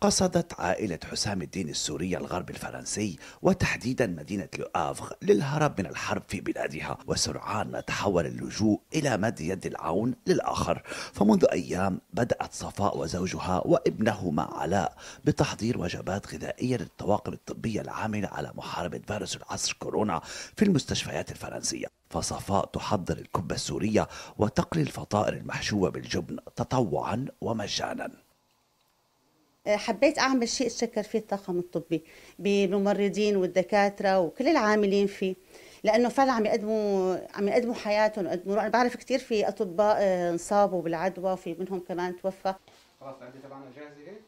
قصدت عائلة حسام الدين السورية الغرب الفرنسي وتحديدا مدينة لوآفغ للهرب من الحرب في بلادها وسرعان ما تحول اللجوء إلى مد يد العون للآخر فمنذ أيام بدأت صفاء وزوجها وابنهما علاء بتحضير وجبات غذائية للطواقم الطبية العاملة على محاربة فيروس العصر كورونا في المستشفيات الفرنسية فصفاء تحضر الكبة السورية وتقلي الفطائر المحشوة بالجبن تطوعا ومجانا حبيت أعمل شيء أتشكر فيه الطاقم الطبي بالممرضين والدكاترة وكل العاملين فيه لانه فعلا عم يقدموا عم يقدموا حياتهم يقدموا انا بعرف كثير في اطباء انصابوا آه، بالعدوى وفي منهم كمان توفى العده تبعنا جاهزه هيك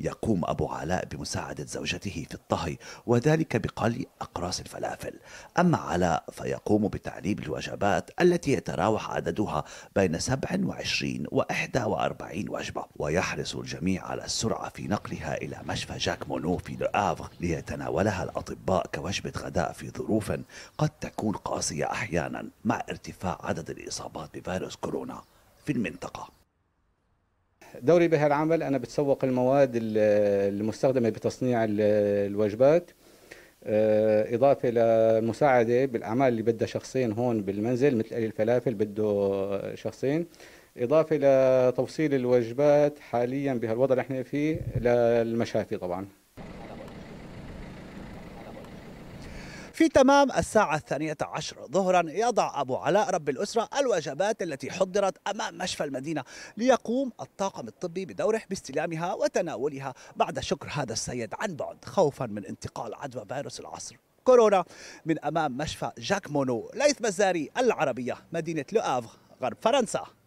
يقوم أبو علاء بمساعدة زوجته في الطهي وذلك بقلي أقراص الفلافل أما علاء فيقوم بتعليب الوجبات التي يتراوح عددها بين 27 و 41 وجبة ويحرص الجميع على السرعة في نقلها إلى مشفى جاك مونو في لآفغ ليتناولها الأطباء كوجبة غداء في ظروف قد تكون قاسية أحيانا مع ارتفاع عدد الإصابات بفيروس كورونا في المنطقة دوري بهالعمل انا بتسوق المواد المستخدمه بتصنيع الوجبات آه، اضافه لمساعده بالاعمال اللي بدها شخصين هون بالمنزل مثل الفلافل بده شخصين اضافه لتوصيل الوجبات حاليا بهالوضع اللي احنا فيه للمشافي طبعا في تمام الساعة الثانية عشر ظهرا يضع أبو علاء رب الأسرة الوجبات التي حضرت أمام مشفى المدينة ليقوم الطاقم الطبي بدوره باستلامها وتناولها بعد شكر هذا السيد عن بعد خوفا من انتقال عدوى فيروس العصر كورونا من أمام مشفى جاك مونو ليث بزاري العربية مدينة لو غرب فرنسا